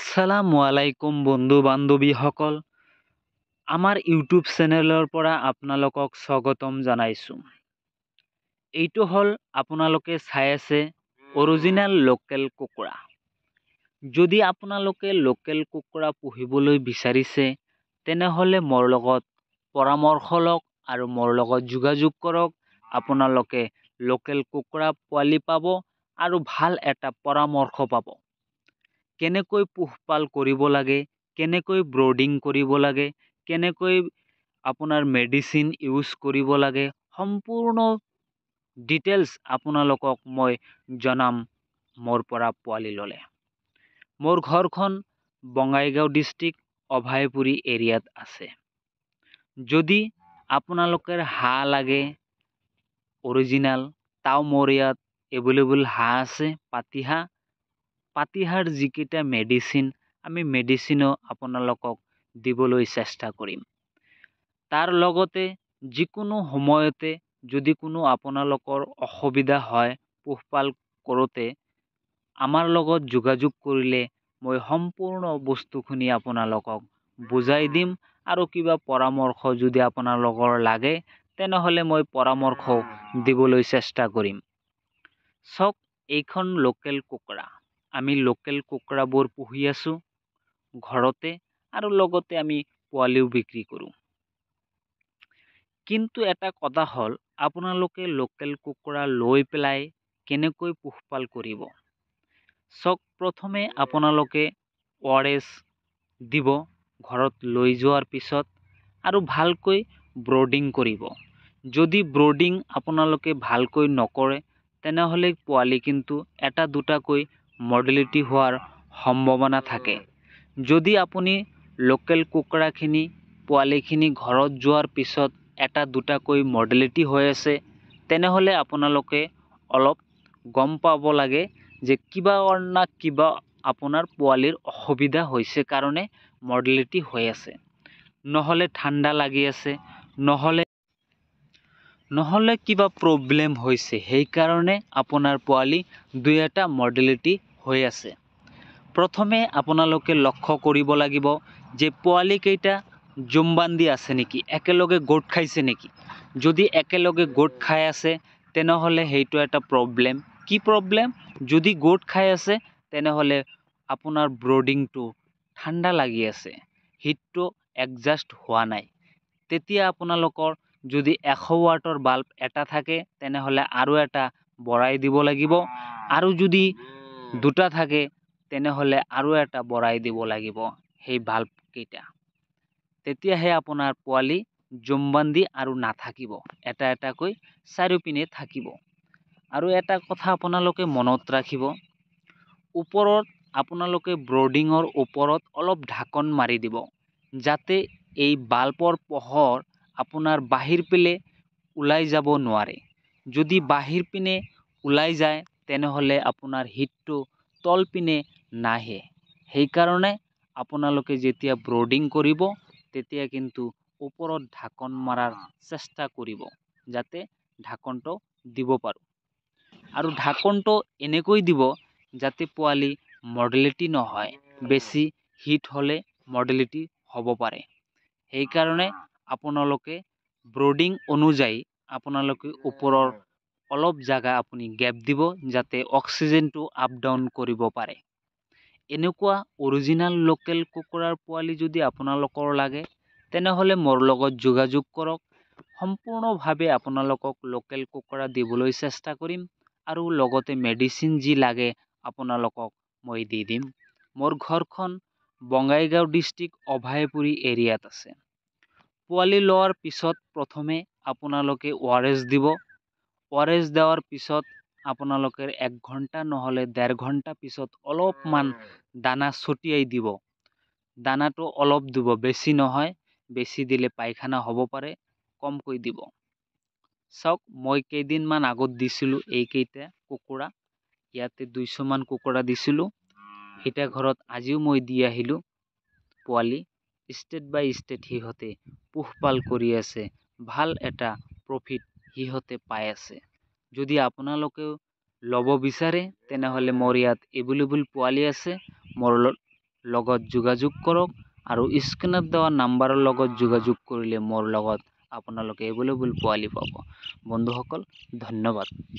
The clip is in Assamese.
আসসালামু আলাইকুম বন্ধু বান্ধৱীসকল আমাৰ ইউটিউব চেনেলৰ পৰা আপোনালোকক স্বাগতম জনাইছোঁ এইটো হ'ল আপোনালোকে চাই আছে অৰিজিনেল লোকেল কুকুৰা যদি আপোনালোকে লোকেল কুকুৰা পুহিবলৈ বিচাৰিছে তেনেহ'লে মোৰ লগত পৰামৰ্শ লওক আৰু মোৰ লগত যোগাযোগ কৰক আপোনালোকে লোকেল কুকুৰা পোৱালি পাব আৰু ভাল এটা পৰামৰ্শ পাব কেনেকৈ পোহপাল কৰিব লাগে কেনেকৈ ব্ৰডিং কৰিব লাগে কেনেকৈ আপোনাৰ মেডিচিন ইউজ কৰিব লাগে সম্পূৰ্ণ ডিটেইলছ আপোনালোকক মই জনাম মোৰ পৰা পোৱালি ল'লে মোৰ ঘৰখন বঙাইগাঁও ডিষ্ট্ৰিক্ট অভায়পুৰী এৰিয়াত আছে যদি আপোনালোকে হাঁহ লাগে অৰিজিনেল তাও মোৰ ইয়াত এভেইলেবল হাঁহ আছে পাতিহাঁহ পাতিহাঁড় যিকেইটা মেডিচিন আমি মেডিচিনো আপোনালোকক দিবলৈ চেষ্টা কৰিম তাৰ লগতে যিকোনো সময়তে যদি কোনো আপোনালোকৰ অসুবিধা হয় পোহপাল কৰোঁতে আমাৰ লগত যোগাযোগ কৰিলে মই সম্পূৰ্ণ বস্তুখিনি আপোনালোকক বুজাই দিম আৰু কিবা পৰামৰ্শ যদি আপোনালোকৰ লাগে তেনেহ'লে মই পৰামৰ্শ দিবলৈ চেষ্টা কৰিম চাওক এইখন লোকেল কুকুৰা আমি লোকেল কুকুৰাবোৰ পুহি আছোঁ ঘৰতে আৰু লগতে আমি পোৱালিও বিক্ৰী কৰোঁ কিন্তু এটা কথা হ'ল আপোনালোকে লোকেল কুকুৰা লৈ পেলাই কেনেকৈ পোহপাল কৰিব চক প্ৰথমে আপোনালোকে অ' আৰ এছ দিব ঘৰত লৈ যোৱাৰ পিছত আৰু ভালকৈ ব্ৰডিং কৰিব যদি ব্ৰডিং আপোনালোকে ভালকৈ নকৰে তেনেহ'লে পোৱালি কিন্তু এটা দুটাকৈ মৰ্ডেলিটি হোৱাৰ সম্ভাৱনা থাকে যদি আপুনি লোকেল কুকুৰাখিনি পোৱালিখিনি ঘৰত যোৱাৰ পিছত এটা দুটাকৈ মৰ্ডেলিটি হৈ আছে তেনেহ'লে আপোনালোকে অলপ গম পাব লাগে যে কিবা না কিবা আপোনাৰ পোৱালিৰ অসুবিধা হৈছে কাৰণে মৰ্ডেলিটি হৈ আছে নহ'লে ঠাণ্ডা লাগি আছে নহ'লে নহ'লে কিবা প্ৰব্লেম হৈছে সেইকাৰণে আপোনাৰ পোৱালি দুই এটা মৰ্ডেলিটি হৈ আছে প্ৰথমে আপোনালোকে লক্ষ্য কৰিব লাগিব যে পোৱালিকেইটা জুমবান্ধি আছে নেকি একেলগে গোট খাইছে নেকি যদি একেলগে গোট খাই আছে তেনেহ'লে সেইটো এটা প্ৰব্লেম কি প্ৰব্লেম যদি গোট খাই আছে তেনেহ'লে আপোনাৰ ব্ৰডিংটো ঠাণ্ডা লাগি আছে হিটটো এডজাষ্ট হোৱা নাই তেতিয়া আপোনালোকৰ যদি এশ ৱাটৰ বাল্ব এটা থাকে তেনেহ'লে আৰু এটা বঢ়াই দিব লাগিব আৰু যদি দুটা থাকে তেনেহ'লে আৰু এটা বঢ়াই দিব লাগিব সেই বাল্বকেইটা তেতিয়াহে আপোনাৰ পোৱালি জুমবান্দি আৰু নাথাকিব এটা এটাকৈ চাৰিওপিনে থাকিব আৰু এটা কথা আপোনালোকে মনত ৰাখিব ওপৰত আপোনালোকে ব্ৰডিঙৰ ওপৰত অলপ ঢাকন মাৰি দিব যাতে এই বাল্বৰ পোহৰ আপোনাৰ বাহিৰ পিনে ওলাই যাব নোৱাৰে যদি বাহিৰ পিনে ওলাই যায় তেনেহ'লে আপোনাৰ হিটটো তলপিনে নাহে সেইকাৰণে আপোনালোকে যেতিয়া ব্ৰডিং কৰিব তেতিয়া কিন্তু ওপৰত ঢাকন মৰাৰ চেষ্টা কৰিব যাতে ঢাকনটো দিব পাৰোঁ আৰু ঢাকনটো এনেকৈ দিব যাতে পোৱালি মডেলিটি নহয় বেছি হিট হ'লে মডেলিটি হ'ব পাৰে সেইকাৰণে আপোনালোকে ব্ৰডিং অনুযায়ী আপোনালোকে ওপৰৰ অলপ জাগা আপুনি গেপ দিব যাতে অক্সিজেনটো আপ ডাউন কৰিব পাৰে এনেকুৱা অৰিজিনেল লোকেল কুকুৰাৰ পোৱালি যদি আপোনালোকৰ লাগে তেনেহ'লে মোৰ লগত যোগাযোগ কৰক সম্পূৰ্ণভাৱে আপোনালোকক লোকেল কুকুৰা দিবলৈ চেষ্টা কৰিম আৰু লগতে মেডিচিন যি লাগে আপোনালোকক মই দি দিম মোৰ ঘৰখন বঙাইগাঁও ডিষ্ট্ৰিক্ট অভায়পুৰি এৰিয়াত আছে পোৱালি লোৱাৰ পিছত প্ৰথমে আপোনালোকে অ' আৰ এছ দিব পৰেজ দেওয়াৰ পিছত আপোনালোকে এক ঘণ্টা নহ'লে ডেৰ ঘণ্টা পিছত অলপমান দানা ছটিয়াই দিব দানাটো অলপ দিব বেছি নহয় বেছি দিলে পায়খানা হ'ব পাৰে কমকৈ দিব চাওক মই কেইদিনমান আগত দিছিলোঁ এইকেইটা কুকুৰা ইয়াতে দুইশমান কুকুৰা দিছিলোঁ এতিয়া ঘৰত আজিও মই দি আহিলোঁ পোৱালি ষ্টেট বাই ষ্টেট সিহঁতে পোহপাল কৰি আছে ভাল এটা প্ৰফিট সিহঁতে পাই আছে যদি আপোনালোকেও ল'ব বিচাৰে তেনেহ'লে মোৰ ইয়াত এভেইলেবল পোৱালি আছে মোৰ লগত যোগাযোগ কৰক আৰু স্ক্ৰীণত দেওয়া নাম্বাৰৰ লগত যোগাযোগ কৰিলে মোৰ লগত আপোনালোকে এভেইলেবল পোৱালি পাব বন্ধুসকল ধন্যবাদ